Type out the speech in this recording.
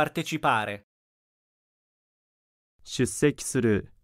partecipare 出席する